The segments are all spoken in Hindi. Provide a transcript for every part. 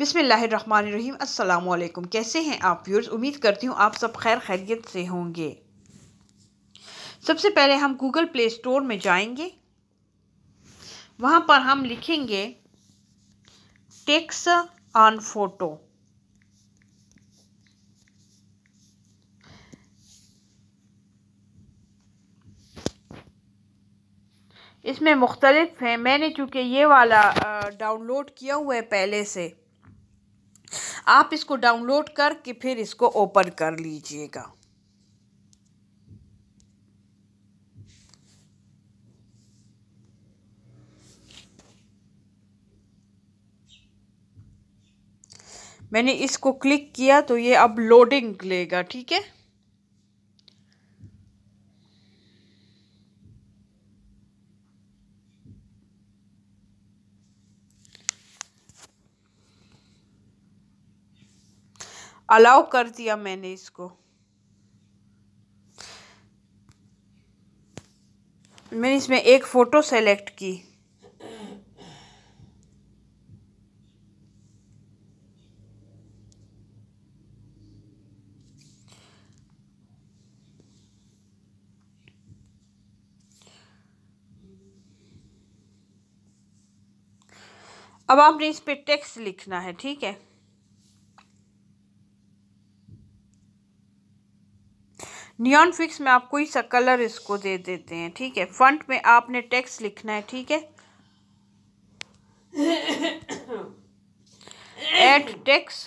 बिसमीम अल्लाम कैसे हैं आप व्यूर्स उम्मीद करती हूँ आप सब खैर खैरियत से होंगे सबसे पहले हम गूगल प्ले स्टोर में जाएंगे वहाँ पर हम लिखेंगे टेक्स ऑन फोटो इसमें मुख्तलिफ हैं मैंने चूँकि ये वाला डाउनलोड किया हुआ है पहले से आप इसको डाउनलोड करके फिर इसको ओपन कर लीजिएगा मैंने इसको क्लिक किया तो ये अब लोडिंग लेगा ठीक है अलाउ कर दिया मैंने इसको मैंने इसमें एक फ़ोटो सेलेक्ट की अब आपने इस पे टेक्स्ट लिखना है ठीक है नियॉन फिक्स में आप कोई सा कलर इसको दे देते हैं ठीक है फ्रंट में आपने टेक्स लिखना है ठीक है एट टेक्स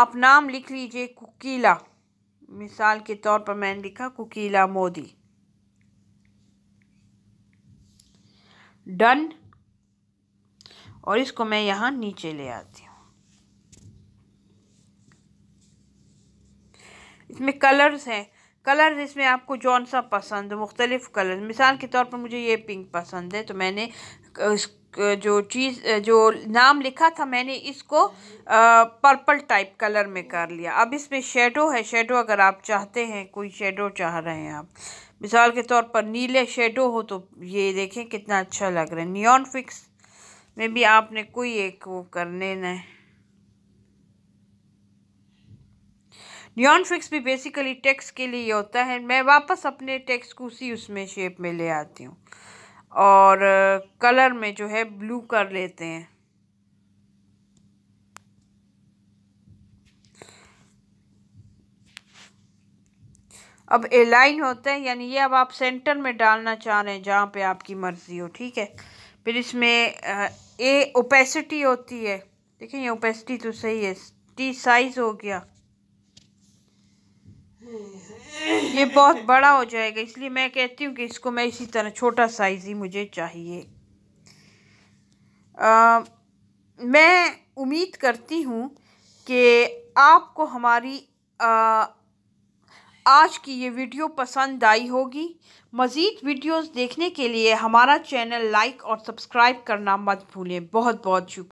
आप नाम लिख लीजिए कुकीला मिसाल के तौर पर मैंने लिखा कुकीला मोदी डन और इसको मैं यहाँ नीचे ले आती हूँ इसमें कलर्स हैं कलर इसमें आपको जौन सा पसंद मुख्तलिफ़ कलर मिसाल के तौर पर मुझे ये पिंक पसंद है तो मैंने जो चीज़ जो नाम लिखा था मैंने इसको पर्पल टाइप कलर में कर लिया अब इसमें शेडो है शेडो अगर आप चाहते हैं कोई शेडो चाह रहे हैं आप मिसाल के तौर पर नीले शेडो हो तो ये देखें कितना अच्छा लग रहा है नियॉन फिक्स में भी आपने कोई एक वो करने न न्यून फिक्स भी बेसिकली टेक्स्ट के लिए होता है मैं वापस अपने टेक्स को उसी उसमें शेप में ले आती हूँ और कलर में जो है ब्लू कर लेते हैं अब ए लाइन होता है यानी ये अब आप सेंटर में डालना चाह रहे हैं जहाँ पे आपकी मर्ज़ी हो ठीक है फिर इसमें ए ओपेसिटी होती है देखें ये ओपेसिटी तो सही है टी साइज़ हो गया ये बहुत बड़ा हो जाएगा इसलिए मैं कहती हूँ कि इसको मैं इसी तरह छोटा साइज़ ही मुझे चाहिए आ, मैं उम्मीद करती हूँ कि आपको हमारी आ, आज की ये वीडियो पसंद आई होगी मज़ीद वीडियोस देखने के लिए हमारा चैनल लाइक और सब्सक्राइब करना मत भूलें बहुत बहुत शुक्रिया